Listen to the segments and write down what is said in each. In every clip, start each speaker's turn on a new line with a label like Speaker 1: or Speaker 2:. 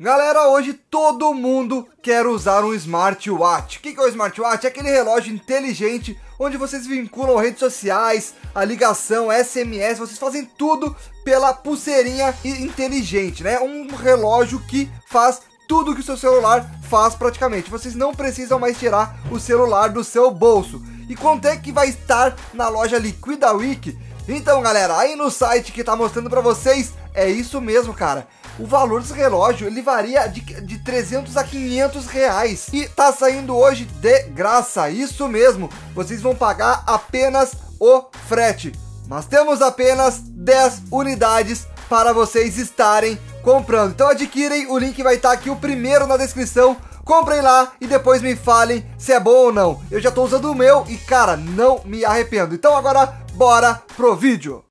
Speaker 1: Galera, hoje todo mundo quer usar um smartwatch. O que é o smartwatch? É aquele relógio inteligente onde vocês vinculam redes sociais, a ligação, SMS, vocês fazem tudo pela pulseirinha inteligente, né? Um relógio que faz tudo que o seu celular faz praticamente. Vocês não precisam mais tirar o celular do seu bolso. E quanto é que vai estar na loja Liquida Week? Então, galera, aí no site que tá mostrando para vocês, é isso mesmo, cara o valor desse relógio ele varia de, de 300 a 500 reais e tá saindo hoje de graça, isso mesmo, vocês vão pagar apenas o frete. Mas temos apenas 10 unidades para vocês estarem comprando. Então adquirem, o link vai estar tá aqui o primeiro na descrição. Comprem lá e depois me falem se é bom ou não. Eu já estou usando o meu e cara, não me arrependo. Então agora bora pro vídeo.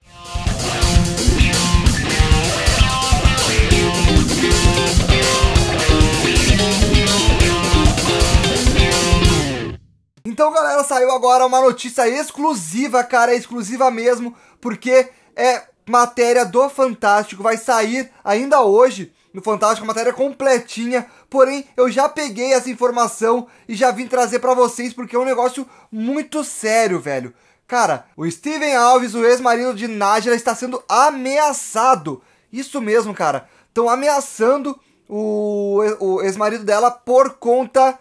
Speaker 1: Então, galera, saiu agora uma notícia exclusiva, cara, é exclusiva mesmo, porque é matéria do Fantástico, vai sair ainda hoje no Fantástico, a matéria completinha. Porém, eu já peguei essa informação e já vim trazer para vocês porque é um negócio muito sério, velho. Cara, o Steven Alves, o ex-marido de Nájera, está sendo ameaçado. Isso mesmo, cara. Estão ameaçando o, o ex-marido dela por conta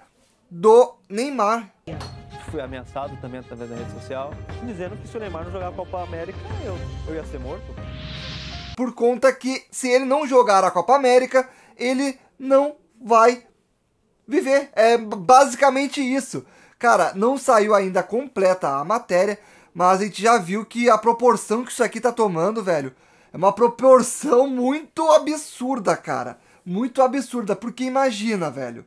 Speaker 1: do Neymar fui ameaçado também através da rede social, dizendo que se o Neymar não jogar a Copa América, eu, eu ia ser morto. Por conta que, se ele não jogar a Copa América, ele não vai viver. É basicamente isso. Cara, não saiu ainda completa a matéria, mas a gente já viu que a proporção que isso aqui tá tomando, velho, é uma proporção muito absurda, cara. Muito absurda, porque imagina, velho.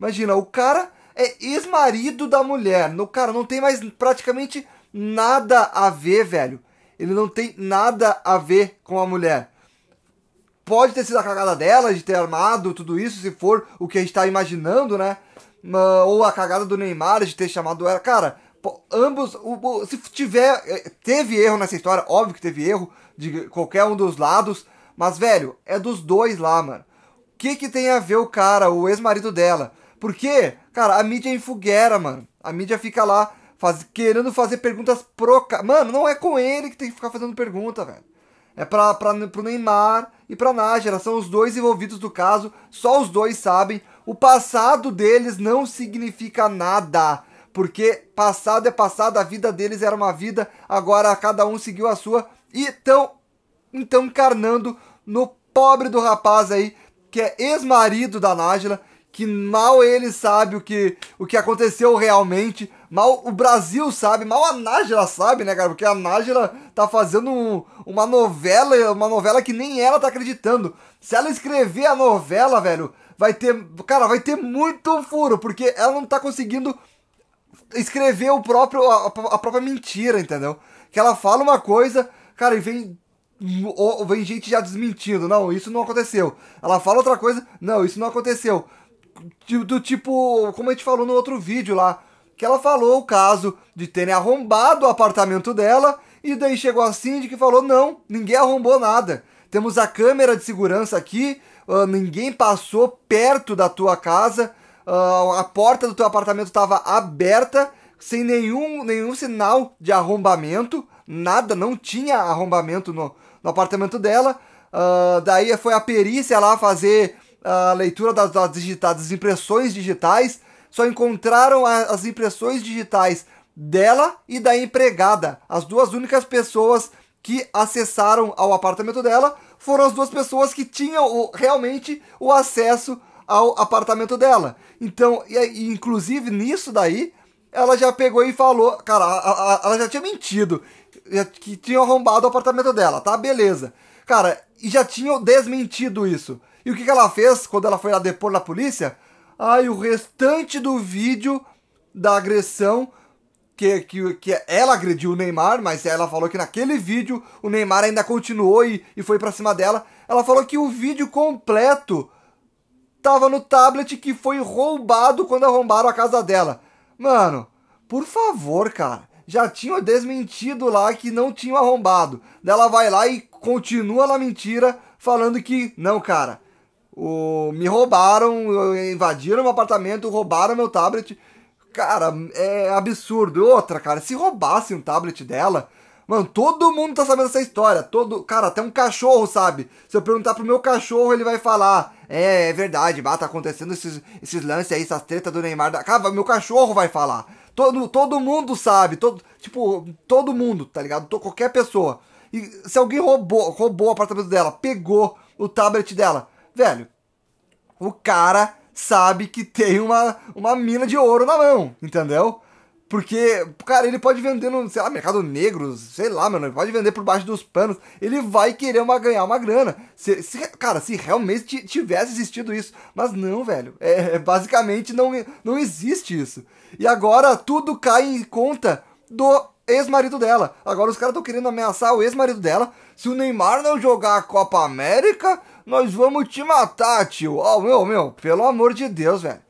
Speaker 1: Imagina, o cara é ex-marido da mulher. No cara não tem mais praticamente nada a ver, velho. Ele não tem nada a ver com a mulher. Pode ter sido a cagada dela de ter armado tudo isso, se for o que a gente tá imaginando, né? Ou a cagada do Neymar de ter chamado ela. Cara, ambos. Se tiver. É, teve erro nessa história, óbvio que teve erro de qualquer um dos lados. Mas, velho, é dos dois lá, mano. O que, que tem a ver o cara, o ex-marido dela? Porque, cara, a mídia é mano. A mídia fica lá faz, querendo fazer perguntas pro cara. Mano, não é com ele que tem que ficar fazendo pergunta, velho. É pra, pra, pro Neymar e pra Nájera. São os dois envolvidos do caso. Só os dois sabem. O passado deles não significa nada. Porque passado é passado, a vida deles era uma vida, agora cada um seguiu a sua. E estão então encarnando no pobre do rapaz aí, que é ex-marido da Nájila, que mal ele sabe o que, o que aconteceu realmente, mal o Brasil sabe, mal a Nájila sabe, né, cara? Porque a Nájila tá fazendo um, uma novela, uma novela que nem ela tá acreditando. Se ela escrever a novela, velho, vai ter, cara, vai ter muito furo, porque ela não tá conseguindo escrever o próprio a, a própria mentira, entendeu? Que ela fala uma coisa, cara, e vem vem gente já desmentindo. Não, isso não aconteceu. Ela fala outra coisa. Não, isso não aconteceu do, tipo, do tipo, como a gente falou no outro vídeo lá, que ela falou o caso de terem arrombado o apartamento dela e daí chegou a síndica e falou: não, ninguém arrombou nada. Temos a câmera de segurança aqui, uh, ninguém passou perto da tua casa, uh, a porta do teu apartamento estava aberta, sem nenhum, nenhum sinal de arrombamento, nada, não tinha arrombamento no, no apartamento dela. Uh, daí foi a perícia lá fazer a leitura das, das, digitadas, das impressões digitais, só encontraram a, as impressões digitais dela e da empregada. As duas únicas pessoas que acessaram ao apartamento dela foram as duas pessoas que tinham o, realmente o acesso ao apartamento dela. Então, e, e, inclusive nisso daí, ela já pegou e falou, cara, a, a, ela já tinha mentido, que tinham arrombado o apartamento dela, tá? Beleza. Cara, e já tinham desmentido isso. E o que, que ela fez quando ela foi lá depor na polícia? Ai, ah, o restante do vídeo da agressão que, que, que ela agrediu o Neymar, mas ela falou que naquele vídeo o Neymar ainda continuou e, e foi pra cima dela. Ela falou que o vídeo completo tava no tablet que foi roubado quando arrombaram a casa dela. Mano, por favor, cara. Já tinham desmentido lá que não tinham arrombado. ela vai lá e continua na mentira, falando que, não, cara, o, me roubaram, invadiram meu apartamento, roubaram meu tablet. Cara, é absurdo. Outra, cara, se roubassem um tablet dela, mano, todo mundo tá sabendo essa história. Todo, cara, até um cachorro sabe. Se eu perguntar pro meu cachorro, ele vai falar: "É, é verdade, bah, tá acontecendo esses, esses lances aí, essas tretas do Neymar". Da... Cara, meu cachorro vai falar. Todo, todo mundo sabe, todo, tipo, todo mundo, tá ligado? Qualquer pessoa. E se alguém roubou, roubou o apartamento dela, pegou o tablet dela, velho, o cara sabe que tem uma, uma mina de ouro na mão, entendeu? Porque, cara, ele pode vender no, sei lá, mercado negro, sei lá, mano, ele pode vender por baixo dos panos, ele vai querer uma, ganhar uma grana. Se, se cara, se realmente tivesse existido isso. Mas não, velho. É, é, basicamente não, não existe isso. E agora tudo cai em conta do ex-marido dela. Agora os caras estão querendo ameaçar o ex-marido dela. Se o Neymar não jogar a Copa América, nós vamos te matar, tio. Ó, oh, meu, meu, pelo amor de Deus, velho.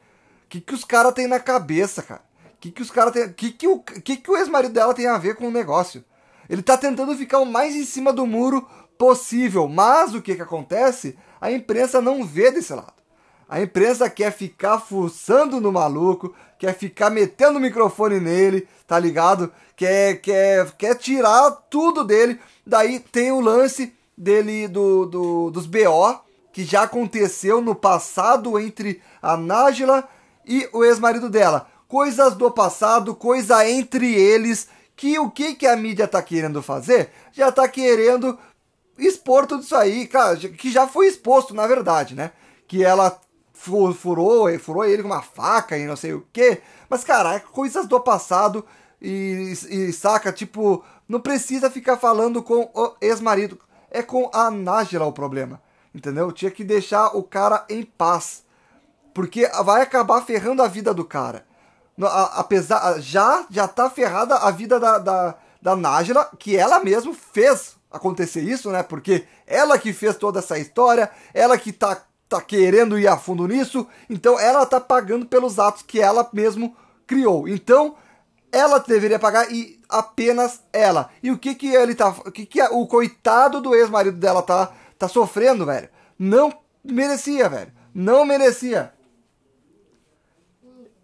Speaker 1: Que que os caras têm na cabeça, cara? Que que os caras têm, que que o que que o ex-marido dela tem a ver com o negócio? Ele tá tentando ficar o mais em cima do muro possível, mas o que que acontece? A imprensa não vê desse lado. A imprensa quer ficar forçando no maluco, quer ficar metendo o microfone nele, tá ligado? Quer, quer, quer tirar tudo dele. Daí tem o lance dele do, do dos BO, que já aconteceu no passado entre a Nájila e o ex-marido dela. Coisas do passado, coisa entre eles, que o que, que a mídia tá querendo fazer? Já tá querendo expor tudo isso aí, cara, que já foi exposto, na verdade, né? Que ela furou, furou ele com uma faca e não sei o que. Mas, cara, é coisas do passado e, e, saca, tipo, não precisa ficar falando com o ex-marido. É com a Nájila o problema, entendeu? Tinha que deixar o cara em paz. Porque vai acabar ferrando a vida do cara. apesar, já, já tá ferrada a vida da, da, da Nájila, que ela mesmo fez acontecer isso, né? Porque ela que fez toda essa história, ela que tá está querendo ir a fundo nisso, então ela está pagando pelos atos que ela mesmo criou. Então, ela deveria pagar e apenas ela. E o que que ele tá, o que que o coitado do ex-marido dela tá tá sofrendo, velho? Não merecia, velho. Não merecia.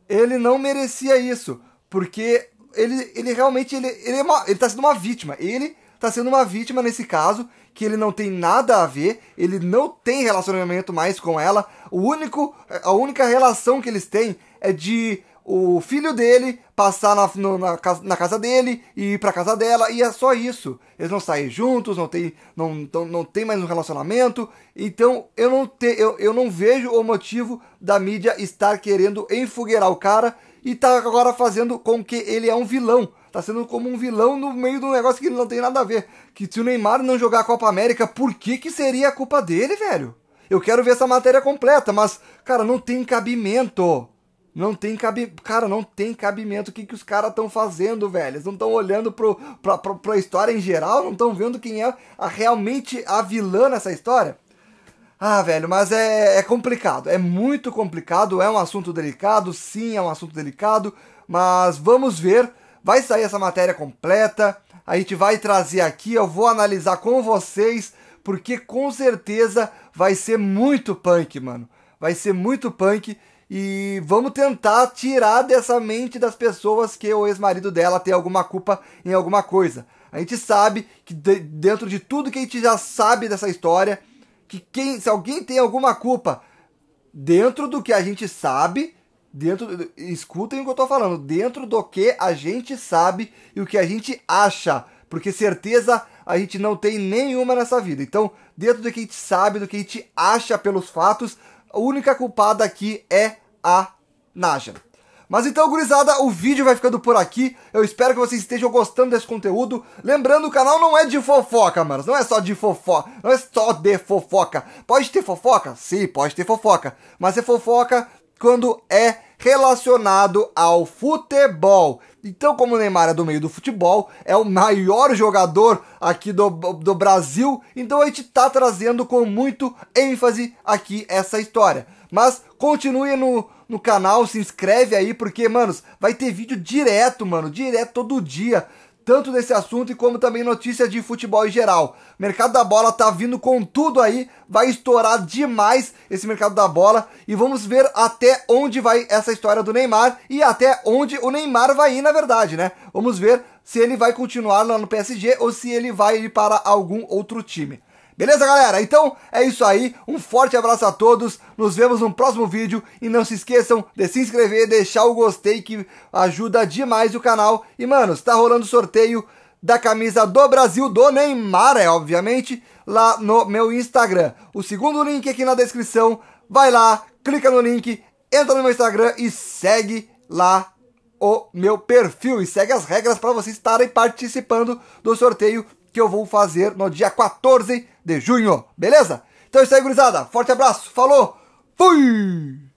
Speaker 1: Ele não merecia isso, porque ele, ele realmente ele, ele, é uma, ele tá sendo uma vítima. Ele tá sendo uma vítima nesse caso, que ele não tem nada a ver, ele não tem relacionamento mais com ela. O único, a única relação que eles têm é de o filho dele passar na, no, na, na, casa dele e ir pra casa dela, e é só isso. Eles não saem juntos, não tem, não, não, não tem mais um relacionamento. Então eu não, te, eu, eu não vejo o motivo da mídia estar querendo enfogueirar o cara e tá agora fazendo com que ele é um vilão tá sendo como um vilão no meio de um negócio que não tem nada a ver. Que se o Neymar não jogar a Copa América, por que que seria a culpa dele, velho? Eu quero ver essa matéria completa, mas, cara, não tem cabimento. Não tem cabimento. Cara, não tem cabimento. O que, que os caras estão fazendo, velho? Eles não estão olhando pro, pra, pra, pra história em geral, não estão vendo quem é a, realmente a vilã nessa história? Ah, velho, mas é, é complicado. É muito complicado. É um assunto delicado, sim, é um assunto delicado. Mas vamos ver Vai sair essa matéria completa, a gente vai trazer aqui, eu vou analisar com vocês, porque com certeza vai ser muito punk, mano. Vai ser muito punk e vamos tentar tirar dessa mente das pessoas que o ex-marido dela tem alguma culpa em alguma coisa. A gente sabe que dentro de tudo que a gente já sabe dessa história, que quem, se alguém tem alguma culpa dentro do que a gente sabe, dentro escutem o que eu tô falando, dentro do que a gente sabe e o que a gente acha, porque certeza a gente não tem nenhuma nessa vida. Então, dentro do que a gente sabe, do que a gente acha pelos fatos, a única culpada aqui é a Naja. Mas então, gurizada, o vídeo vai ficando por aqui. Eu espero que vocês estejam gostando desse conteúdo. Lembrando, o canal não é de fofoca, mano. Não é só de fofoca. Não é só de fofoca. Pode ter fofoca? Sim, pode ter fofoca. Mas é fofoca quando é relacionado ao futebol. Então, como o Neymar é do meio do futebol, é o maior jogador aqui do, do Brasil, então a gente está trazendo com muito ênfase aqui essa história. Mas continue no, no canal, se inscreve aí, porque, manos, vai ter vídeo direto, mano, direto todo dia tanto desse assunto e como também notícias de futebol em geral. O mercado da bola tá vindo com tudo aí, vai estourar demais esse mercado da bola e vamos ver até onde vai essa história do Neymar e até onde o Neymar vai ir, na verdade, né? Vamos ver se ele vai continuar lá no PSG ou se ele vai ir para algum outro time. Beleza, galera? Então é isso aí. Um forte abraço a todos. Nos vemos no próximo vídeo. E não se esqueçam de se inscrever, deixar o gostei que ajuda demais o canal. E, mano, está rolando sorteio da camisa do Brasil, do Neymar, é obviamente, lá no meu Instagram. O segundo link aqui na descrição. Vai lá, clica no link, entra no meu Instagram e segue lá o meu perfil e segue as regras para vocês estarem participando do sorteio que eu vou fazer no dia 14 de junho, beleza? Então é isso aí, gurizada. Forte abraço, falou, fui!